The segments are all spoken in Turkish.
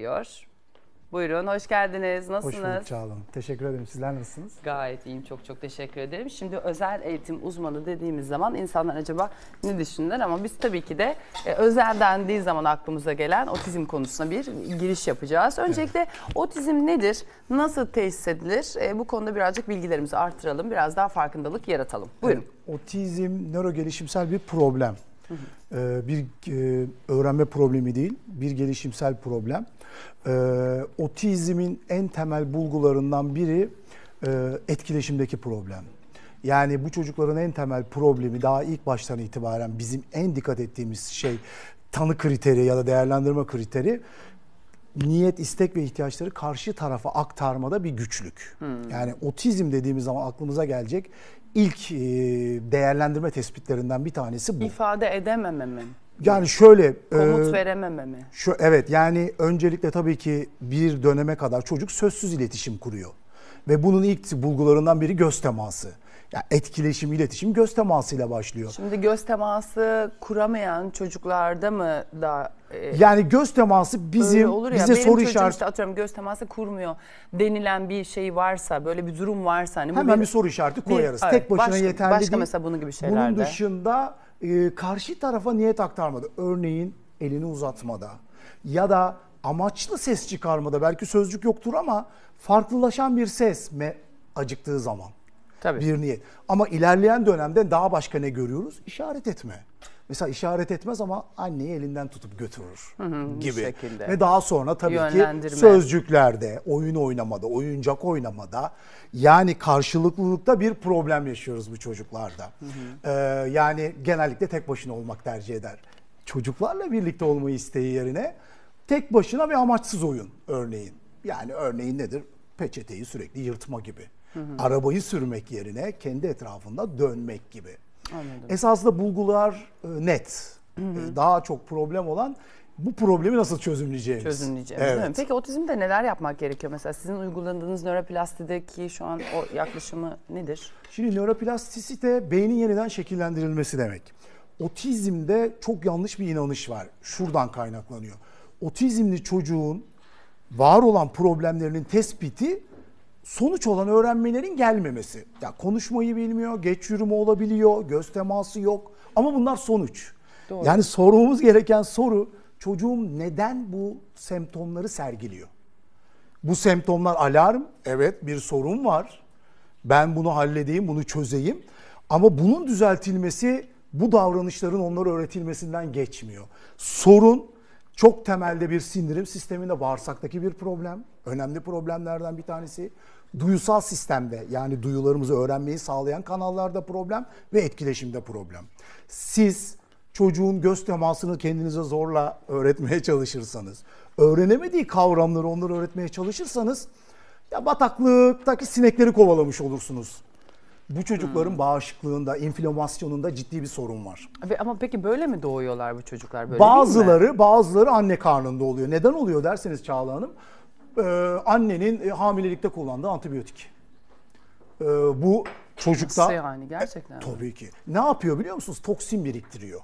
diyor. Buyurun hoş geldiniz. Nasılsınız? Hoş bulduk Çağla Teşekkür ederim. Sizler nasılsınız? Gayet iyiyim. Çok çok teşekkür ederim. Şimdi özel eğitim uzmanı dediğimiz zaman insanlar acaba ne düşünürler ama biz tabii ki de e, özel dendiği zaman aklımıza gelen otizm konusuna bir giriş yapacağız. Öncelikle otizm nedir? Nasıl teşhis edilir? E, bu konuda birazcık bilgilerimizi artıralım. Biraz daha farkındalık yaratalım. Buyurun. Otizm nöro gelişimsel bir problem. Ee, bir e, öğrenme problemi değil, bir gelişimsel problem. Ee, otizmin en temel bulgularından biri e, etkileşimdeki problem. Yani bu çocukların en temel problemi daha ilk baştan itibaren bizim en dikkat ettiğimiz şey tanı kriteri ya da değerlendirme kriteri niyet, istek ve ihtiyaçları karşı tarafa aktarmada bir güçlük. Hmm. Yani otizm dediğimiz zaman aklımıza gelecek ilk e, değerlendirme tespitlerinden bir tanesi bu. İfade edemememi. Yani şöyle e, komut e, veremememi. Şu evet yani öncelikle tabii ki bir döneme kadar çocuk sözsüz iletişim kuruyor ve bunun ilk bulgularından biri göz teması yani etkileşim, iletişim göz temasıyla başlıyor. Şimdi göz teması kuramayan çocuklarda mı daha? e, yani göz teması bizim olur ya, bize benim soru işareti işte atıyorum göz teması kurmuyor denilen bir şey varsa böyle bir durum varsa hani hemen bir, bir soru işareti koyarız. Bir, evet, Tek başına başka, yeterli başka değil. Başka mesela bunun gibi şeylerde. Bunun dışında e, karşı tarafa niyet aktarmada örneğin elini uzatmada ya da amaçlı ses çıkarmada belki sözcük yoktur ama farklılaşan bir ses me acıktığı zaman. Tabii. bir niyet. Ama ilerleyen dönemde daha başka ne görüyoruz? İşaret etme. Mesela işaret etmez ama anneyi elinden tutup götürür gibi. Ve daha sonra tabii ki sözcüklerde, oyun oynamada, oyuncak oynamada yani karşılıklılıkta bir problem yaşıyoruz bu çocuklarda. Ee, yani genellikle tek başına olmak tercih eder. Çocuklarla birlikte olmayı isteği yerine tek başına ve amaçsız oyun örneğin. Yani örneğin nedir? Peçeteyi sürekli yırtma gibi Hı Arabayı sürmek yerine kendi etrafında dönmek gibi. Anladım. Esasında bulgular e, net. Hı hı. E, daha çok problem olan bu problemi nasıl çözümleyeceğiz? Çözümleyeceğiz. Evet. Değil mi? Peki otizmde neler yapmak gerekiyor? Mesela sizin uyguladığınız nöroplastideki şu an o yaklaşımı nedir? Şimdi nöroplastisite beynin yeniden şekillendirilmesi demek. Otizmde çok yanlış bir inanış var. Şuradan kaynaklanıyor. Otizmli çocuğun var olan problemlerinin tespiti sonuç olan öğrenmelerin gelmemesi. Ya konuşmayı bilmiyor, geç yürüme olabiliyor, göz teması yok ama bunlar sonuç. Doğru. Yani sormamız gereken soru çocuğum neden bu semptomları sergiliyor? Bu semptomlar alarm. Evet bir sorun var. Ben bunu halledeyim, bunu çözeyim. Ama bunun düzeltilmesi bu davranışların onlara öğretilmesinden geçmiyor. Sorun çok temelde bir sindirim sisteminde bağırsaktaki bir problem. Önemli problemlerden bir tanesi duyusal sistemde yani duyularımızı öğrenmeyi sağlayan kanallarda problem ve etkileşimde problem. Siz çocuğun göz temasını kendinize zorla öğretmeye çalışırsanız, öğrenemediği kavramları onları öğretmeye çalışırsanız ya bataklıktaki sinekleri kovalamış olursunuz. Bu çocukların hmm. bağışıklığında, inflamasyonunda ciddi bir sorun var. ama peki böyle mi doğuyorlar bu çocuklar böyle? Bazıları, değil mi? bazıları anne karnında oluyor. Neden oluyor derseniz Çağla Hanım? e, annenin e, hamilelikte kullandığı antibiyotik. E, bu çocukta... Nasıl yani e, gerçekten? E, tabii ki. Ne yapıyor biliyor musunuz? Toksin biriktiriyor.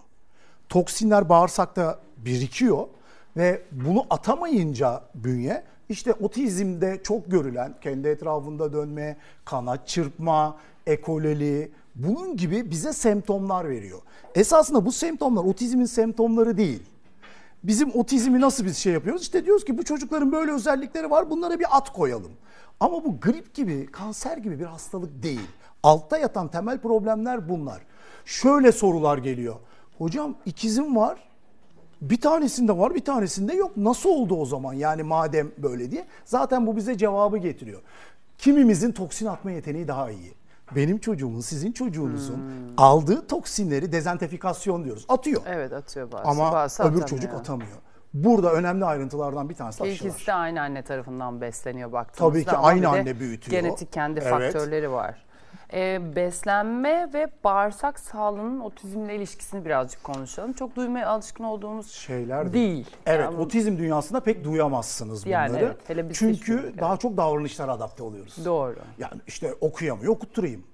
Toksinler bağırsakta birikiyor ve bunu atamayınca bünye işte otizmde çok görülen kendi etrafında dönme, kanat çırpma, ekoleli bunun gibi bize semptomlar veriyor. Esasında bu semptomlar otizmin semptomları değil bizim otizmi nasıl bir şey yapıyoruz? İşte diyoruz ki bu çocukların böyle özellikleri var bunlara bir at koyalım. Ama bu grip gibi, kanser gibi bir hastalık değil. Altta yatan temel problemler bunlar. Şöyle sorular geliyor. Hocam ikizim var. Bir tanesinde var, bir tanesinde yok. Nasıl oldu o zaman? Yani madem böyle diye. Zaten bu bize cevabı getiriyor. Kimimizin toksin atma yeteneği daha iyi benim çocuğumun, sizin çocuğunuzun hmm. aldığı toksinleri dezentefikasyon diyoruz. Atıyor. Evet atıyor bazı. Ama bazı öbür atamıyor. çocuk atamıyor. Burada önemli ayrıntılardan bir tanesi aşılar. İkisi de aynı anne tarafından besleniyor baktığımızda. Tabii ki aynı anne büyütüyor. Genetik kendi evet. faktörleri var e, beslenme ve bağırsak sağlığının otizmle ilişkisini birazcık konuşalım. Çok duymaya alışkın olduğumuz şeyler değil. değil. Evet, yani, otizm dünyasında pek duyamazsınız bunları. Yani evet, hele biz Çünkü düşündük, daha evet. çok davranışlara adapte oluyoruz. Doğru. Yani işte okuyamıyor, okutturayım.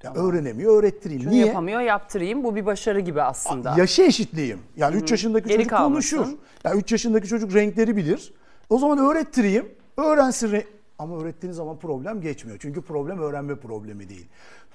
tamam. Öğrenemiyor, öğrettireyim. Şunu Niye? yapamıyor, yaptırayım. Bu bir başarı gibi aslında. Yaşı eşitleyeyim. Yani 3 yaşındaki Geri çocuk kalmasın. konuşur. Yani 3 yaşındaki çocuk renkleri bilir. O zaman öğrettireyim. Öğrensin ama öğrettiğiniz zaman problem geçmiyor. Çünkü problem öğrenme problemi değil.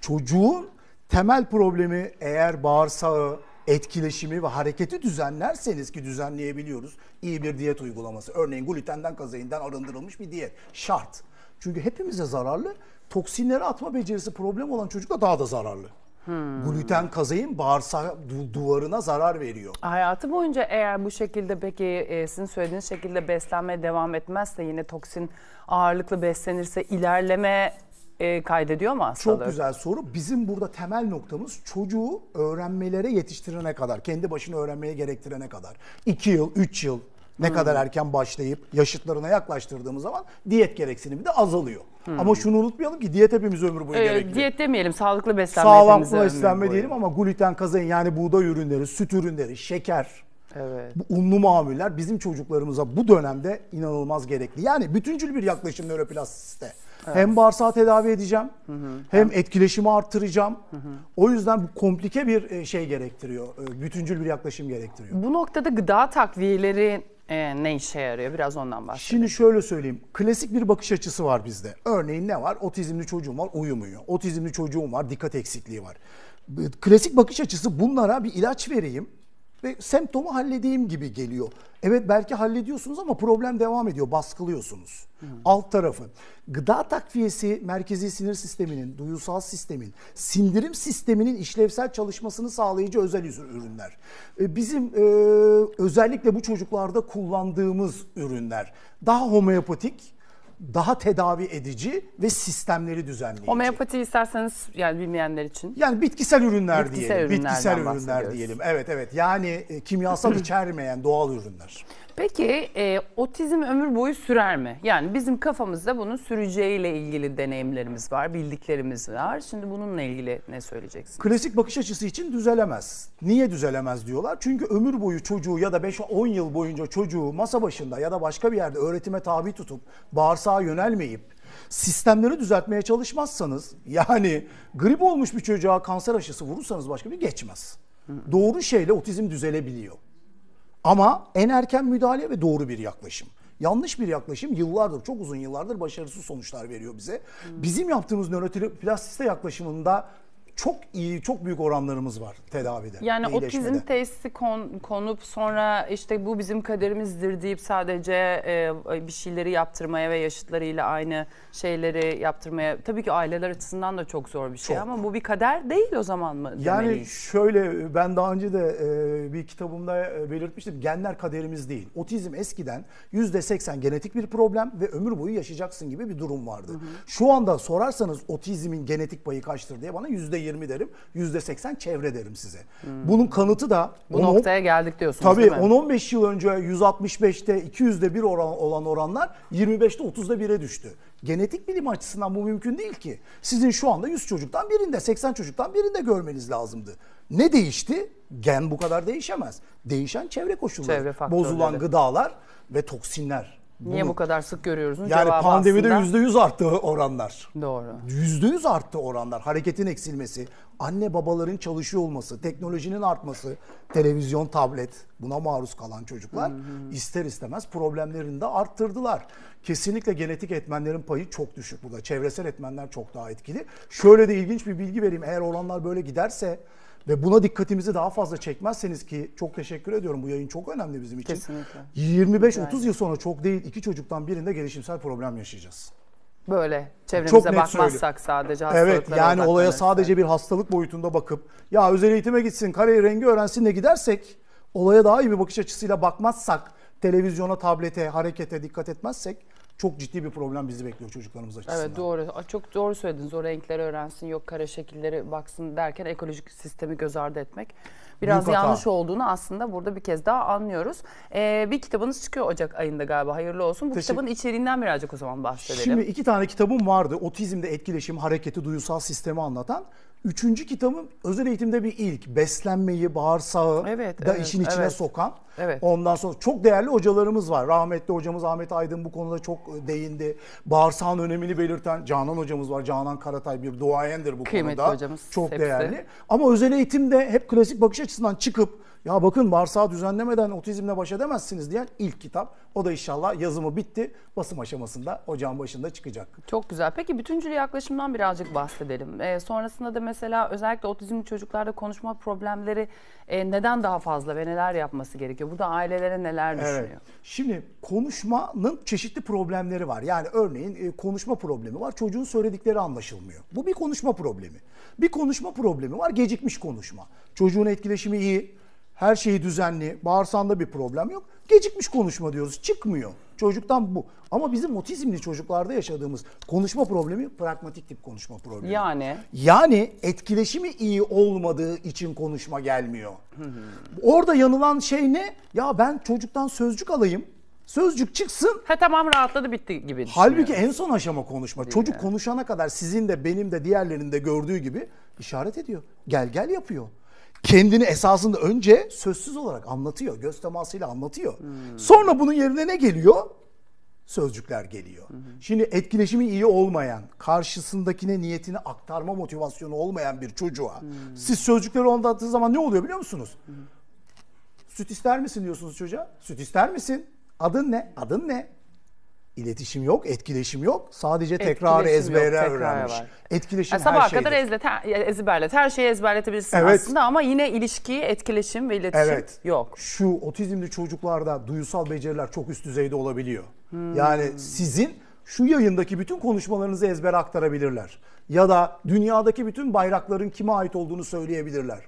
Çocuğun temel problemi eğer bağırsağı, etkileşimi ve hareketi düzenlerseniz ki düzenleyebiliyoruz. iyi bir diyet uygulaması. Örneğin glutenden, kazayından arındırılmış bir diyet. Şart. Çünkü hepimize zararlı. Toksinleri atma becerisi problem olan çocukla daha da zararlı. Hmm. Gluten kazein bağırsak duvarına zarar veriyor. Hayatı boyunca eğer bu şekilde peki e, sizin söylediğiniz şekilde beslenmeye devam etmezse yine toksin ağırlıklı beslenirse ilerleme e, kaydediyor mu hastalığı? Çok güzel soru. Bizim burada temel noktamız çocuğu öğrenmelere yetiştirene kadar, kendi başına öğrenmeye gerektirene kadar. 2 yıl, 3 yıl ne hmm. kadar erken başlayıp yaşıtlarına yaklaştırdığımız zaman diyet gereksinimi de azalıyor. Hmm. Ama şunu unutmayalım ki diyet hepimiz ömür boyu ee, gerekli. Diyet demeyelim, sağlıklı beslenme Sağlam beslenme diyelim ama gluten, kazayın yani buğday ürünleri, süt ürünleri, şeker, evet. bu unlu mamuller bizim çocuklarımıza bu dönemde inanılmaz gerekli. Yani bütüncül bir yaklaşım nöroplastisite. Evet. Hem bağırsağı tedavi edeceğim, hı hı. hem etkileşimi artıracağım. Hı hı. O yüzden bu komplike bir e, şey gerektiriyor, e, bütüncül bir yaklaşım gerektiriyor. Bu noktada gıda takviyeleri e, ne işe yarıyor? Biraz ondan bahsedelim. Şimdi şöyle söyleyeyim. Klasik bir bakış açısı var bizde. Örneğin ne var? Otizmli çocuğum var uyumuyor. Otizmli çocuğum var dikkat eksikliği var. Klasik bakış açısı bunlara bir ilaç vereyim ve semptomu halledeyim gibi geliyor. Evet belki hallediyorsunuz ama problem devam ediyor. Baskılıyorsunuz. Hı. Hmm. Alt tarafı. Gıda takviyesi merkezi sinir sisteminin, duyusal sistemin, sindirim sisteminin işlevsel çalışmasını sağlayıcı özel ürünler. E, bizim e, özellikle bu çocuklarda kullandığımız ürünler daha homeopatik daha tedavi edici ve sistemleri düzenleyici. Homeopati isterseniz yani bilmeyenler için. Yani bitkisel ürünler bitkisel diyelim. Bitkisel ürünler diyelim. Evet evet. Yani e, kimyasal içermeyen doğal ürünler. Peki e, otizm ömür boyu sürer mi? Yani bizim kafamızda bunun süreceğiyle ilgili deneyimlerimiz var, bildiklerimiz var. Şimdi bununla ilgili ne söyleyeceksin? Klasik bakış açısı için düzelemez. Niye düzelemez diyorlar? Çünkü ömür boyu çocuğu ya da 5-10 yıl boyunca çocuğu masa başında ya da başka bir yerde öğretime tabi tutup bağırsağa yönelmeyip sistemleri düzeltmeye çalışmazsanız yani grip olmuş bir çocuğa kanser aşısı vurursanız başka bir geçmez. Doğru şeyle otizm düzelebiliyor. Ama en erken müdahale ve doğru bir yaklaşım. Yanlış bir yaklaşım yıllardır, çok uzun yıllardır başarısız sonuçlar veriyor bize. Hmm. Bizim yaptığımız nöroplastiste yaklaşımında çok iyi, çok büyük oranlarımız var tedavide. Yani iyileşmede. otizm teşhisi kon, konup sonra işte bu bizim kaderimizdir deyip sadece e, bir şeyleri yaptırmaya ve yaşıtlarıyla aynı şeyleri yaptırmaya. Tabii ki aileler açısından da çok zor bir şey çok. ama bu bir kader değil o zaman mı Yani demeliyiz? şöyle ben daha önce de e, bir kitabımda e, belirtmiştim. Genler kaderimiz değil. Otizm eskiden %80 genetik bir problem ve ömür boyu yaşayacaksın gibi bir durum vardı. Hı hı. Şu anda sorarsanız otizmin genetik payı kaçtır diye bana %20 %20 derim, yüzde %80 çevre derim size. Hmm. Bunun kanıtı da... Bu 10, noktaya geldik diyorsunuz tabii, değil mi? Tabii 10-15 yıl önce 165'te 200'de 1 oran, olan oranlar 25'te 30'da 1'e düştü. Genetik bilim açısından bu mümkün değil ki. Sizin şu anda 100 çocuktan birinde, 80 çocuktan birinde görmeniz lazımdı. Ne değişti? Gen bu kadar değişemez. Değişen çevre koşulları, çevre bozulan gıdalar ve toksinler. Niye Bunu, bu kadar sık görüyoruz? Yani pandemide yüzde yüz arttı oranlar. Doğru. Yüzde yüz arttı oranlar. Hareketin eksilmesi, anne babaların çalışıyor olması, teknolojinin artması, televizyon, tablet buna maruz kalan çocuklar hı hı. ister istemez problemlerini de arttırdılar. Kesinlikle genetik etmenlerin payı çok düşük burada. Çevresel etmenler çok daha etkili. Şöyle de ilginç bir bilgi vereyim. Eğer oranlar böyle giderse ve buna dikkatimizi daha fazla çekmezseniz ki çok teşekkür ediyorum bu yayın çok önemli bizim için. Kesinlikle. 25-30 yıl sonra çok değil iki çocuktan birinde gelişimsel problem yaşayacağız. Böyle çevremize çok bakmazsak söylüyorum. sadece Evet yani olaya sadece bir hastalık boyutunda bakıp ya özel eğitime gitsin kareyi rengi öğrensin de gidersek olaya daha iyi bir bakış açısıyla bakmazsak televizyona, tablete, harekete dikkat etmezsek çok ciddi bir problem bizi bekliyor çocuklarımız açısından. Evet doğru. Çok doğru söylediniz. O renkleri öğrensin, yok kara şekilleri baksın derken ekolojik sistemi göz ardı etmek biraz Büyük yanlış hata. olduğunu aslında burada bir kez daha anlıyoruz. Ee, bir kitabınız çıkıyor Ocak ayında galiba hayırlı olsun. Bu Teşekkür... kitabın içeriğinden birazcık o zaman bahsedelim. Şimdi iki tane kitabım vardı. Otizmde etkileşim, hareketi, duyusal sistemi anlatan. Üçüncü kitabım özel eğitimde bir ilk. Beslenmeyi, bağırsağı evet, da evet, işin içine evet. sokan. Evet. Ondan sonra çok değerli hocalarımız var. Rahmetli hocamız Ahmet Aydın bu konuda çok değindi. Bağırsağın önemini belirten Canan hocamız var. Canan Karatay bir duayendir bu Kıymetli konuda. hocamız. Çok hepsi. değerli. Ama özel eğitimde hep klasik bakışa açısından çıkıp ya bakın bağırsağı düzenlemeden otizmle baş edemezsiniz diyen ilk kitap. O da inşallah yazımı bitti. Basım aşamasında ocağın başında çıkacak. Çok güzel. Peki bütüncül yaklaşımdan birazcık bahsedelim. Ee, sonrasında da mesela özellikle otizmli çocuklarda konuşma problemleri e, neden daha fazla ve neler yapması gerekiyor? Burada ailelere neler düşünüyor? Evet. Şimdi konuşmanın çeşitli problemleri var. Yani örneğin e, konuşma problemi var. Çocuğun söyledikleri anlaşılmıyor. Bu bir konuşma problemi. Bir konuşma problemi var. Gecikmiş konuşma. Çocuğun etkileşimi iyi. Her şeyi düzenli. Bağırsanda bir problem yok. Gecikmiş konuşma diyoruz. Çıkmıyor. Çocuktan bu. Ama bizim otizmli çocuklarda yaşadığımız konuşma problemi pragmatik tip konuşma problemi. Yani? Yani etkileşimi iyi olmadığı için konuşma gelmiyor. Orada yanılan şey ne? Ya ben çocuktan sözcük alayım Sözcük çıksın. Ha tamam rahatladı bitti gibi. Halbuki en son aşama konuşma. Değil Çocuk yani. konuşana kadar sizin de benim de diğerlerinin de gördüğü gibi işaret ediyor. Gel gel yapıyor. Kendini esasında önce sözsüz olarak anlatıyor. Göz temasıyla anlatıyor. Hmm. Sonra bunun yerine ne geliyor? sözcükler geliyor. Hı Şimdi etkileşimi iyi olmayan, karşısındakine niyetini aktarma motivasyonu olmayan bir çocuğa hı. Hmm. siz sözcükleri attığı zaman ne oluyor biliyor musunuz? Hı. Süt ister misin diyorsunuz çocuğa. Süt ister misin? Adın ne? Adın ne? İletişim yok, etkileşim yok. Sadece tekrarı etkileşim ezbere yok, tekrarı öğrenmiş. var. Etkileşim Yani her sabaha Sabah kadar ezberlet. Her şeyi ezberletebilirsin Evet. aslında ama yine ilişki, etkileşim ve iletişim Evet. yok. Şu otizmli çocuklarda duyusal beceriler çok üst düzeyde olabiliyor. Yani hmm. sizin şu yayındaki bütün konuşmalarınızı ezbere aktarabilirler. Ya da dünyadaki bütün bayrakların kime ait olduğunu söyleyebilirler.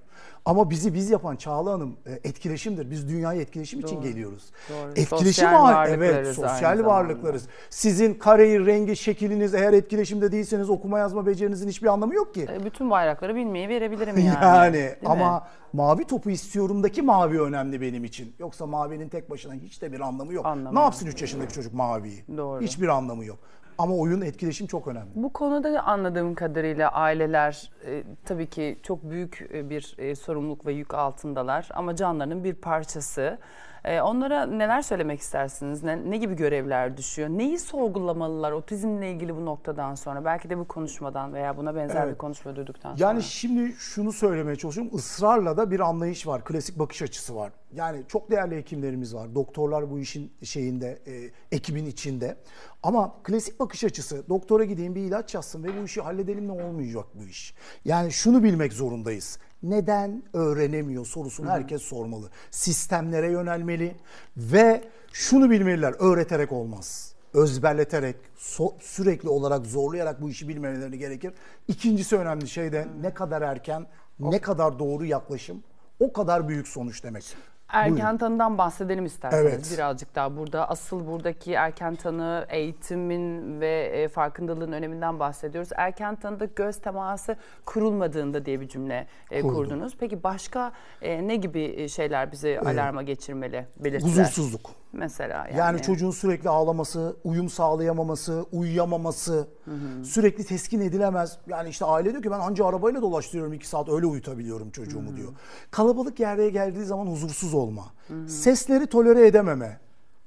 Ama bizi biz yapan Çağla Hanım e, etkileşimdir. Biz dünyaya etkileşim için geliyoruz. Doğru. Etkileşim sosyal var. Evet, sosyal varlıklarız. Zamanda. Sizin kareyi, rengi, şekiliniz eğer etkileşimde değilseniz okuma yazma becerinizin hiçbir anlamı yok ki. E, bütün bayrakları bilmeyi verebilirim yani. yani ama mi? mavi topu istiyorumdaki mavi önemli benim için. Yoksa mavinin tek başına hiç de bir anlamı yok. Anlamı ne yapsın 3 yaşındaki çocuk maviyi? Doğru. Hiçbir anlamı yok. Ama oyun etkileşim çok önemli. Bu konuda da anladığım kadarıyla aileler e, tabii ki çok büyük e, bir e, sorumluluk ve yük altındalar ama canlarının bir parçası. E, onlara neler söylemek istersiniz? Ne, ne gibi görevler düşüyor? Neyi sorgulamalılar otizmle ilgili bu noktadan sonra? Belki de bu konuşmadan veya buna benzer evet. bir konuşma duyduktan sonra. Yani şimdi şunu söylemeye çalışıyorum. Israrla da bir anlayış var. Klasik bakış açısı var. Yani çok değerli hekimlerimiz var. Doktorlar bu işin şeyinde, e, ekibin içinde. Ama klasik bakış açısı doktora gideyim bir ilaç yazsın ve bu işi halledelim de olmayacak bu iş. Yani şunu bilmek zorundayız neden öğrenemiyor sorusunu herkes sormalı. Sistemlere yönelmeli ve şunu bilmeliler öğreterek olmaz. Özberleterek, so- sürekli olarak zorlayarak bu işi bilmemeleri gerekir. İkincisi önemli şey de ne kadar erken, ne kadar doğru yaklaşım o kadar büyük sonuç demek. Erken tanıdan bahsedelim isterseniz Evet. birazcık daha burada. Asıl buradaki erken tanı eğitimin ve e, farkındalığın öneminden bahsediyoruz. Erken tanıda göz teması kurulmadığında diye bir cümle e, Kurdum. kurdunuz. Peki başka e, ne gibi şeyler bizi alarma geçirmeli belirtiler? Huzursuzluk mesela. Yani, yani çocuğun sürekli ağlaması, uyum sağlayamaması, uyuyamaması, hı hı. sürekli teskin edilemez. Yani işte aile diyor ki ben anca arabayla dolaştırıyorum iki saat öyle uyutabiliyorum çocuğumu hı hı. diyor. Kalabalık yerde geldiği zaman huzursuz olma, hı hı. sesleri tolere edememe,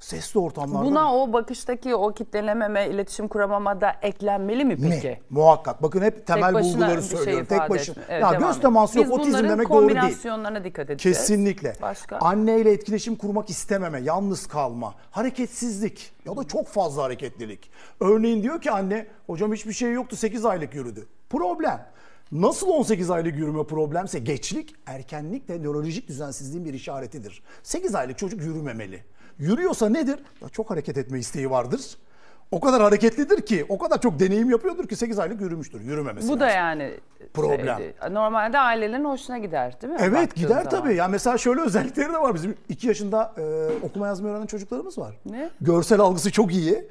sesli ortamlarda. Buna o bakıştaki o kitlelememe iletişim kuramama da eklenmeli mi peki? Ne? Muhakkak. Bakın hep temel Tek bulguları şey söylüyorum. Şey Tek başına. Etsin. Evet, ya göz teması yok. Biz otizm demek doğru değil. kombinasyonlarına dikkat edeceğiz. Kesinlikle. Başka? Anneyle etkileşim kurmak istememe, yalnız kalma, hareketsizlik ya da çok fazla hareketlilik. Örneğin diyor ki anne, hocam hiçbir şey yoktu 8 aylık yürüdü. Problem. Nasıl 18 aylık yürüme problemse geçlik, erkenlik de nörolojik düzensizliğin bir işaretidir. 8 aylık çocuk yürümemeli. Yürüyorsa nedir? çok hareket etme isteği vardır. O kadar hareketlidir ki, o kadar çok deneyim yapıyordur ki 8 aylık yürümüştür. Yürümemesi Bu lazım. da yani problem. E, normalde ailelerin hoşuna gider değil mi? Evet Baktığın gider zaman. tabii. Ya mesela şöyle özellikleri de var. Bizim 2 yaşında e, okuma yazma öğrenen çocuklarımız var. Ne? Görsel algısı çok iyi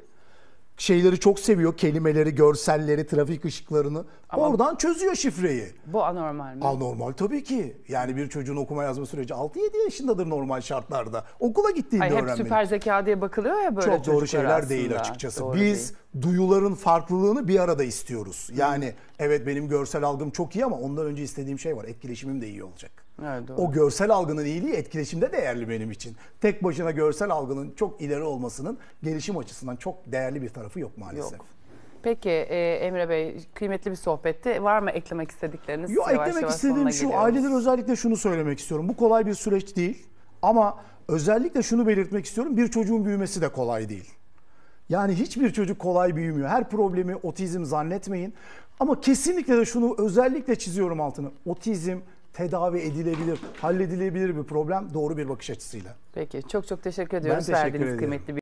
şeyleri çok seviyor. Kelimeleri, görselleri, trafik ışıklarını. Ama Oradan çözüyor şifreyi. Bu anormal mi? Anormal tabii ki. Yani bir çocuğun okuma yazma süreci 6-7 yaşındadır normal şartlarda. Okula gittiğinde Ay, hep süper zeka diye bakılıyor ya böyle Çok doğru şeyler aslında. değil açıkçası. Doğru Biz değil. duyuların farklılığını bir arada istiyoruz. Yani Hı. evet benim görsel algım çok iyi ama ondan önce istediğim şey var. Etkileşimim de iyi olacak. Evet, doğru. O görsel algının iyiliği etkileşimde değerli benim için. Tek başına görsel algının çok ileri olmasının gelişim açısından çok değerli bir tarafı yok maalesef. Yok. Peki e, Emre Bey kıymetli bir sohbetti. Var mı eklemek istedikleriniz? Yok eklemek yavaş istediğim şu aileler özellikle şunu söylemek istiyorum. Bu kolay bir süreç değil ama özellikle şunu belirtmek istiyorum. Bir çocuğun büyümesi de kolay değil. Yani hiçbir çocuk kolay büyümüyor. Her problemi otizm zannetmeyin. Ama kesinlikle de şunu özellikle çiziyorum altını. Otizm tedavi edilebilir, halledilebilir bir problem doğru bir bakış açısıyla. Peki çok çok teşekkür ediyoruz Ben teşekkür ederim. kıymetli bir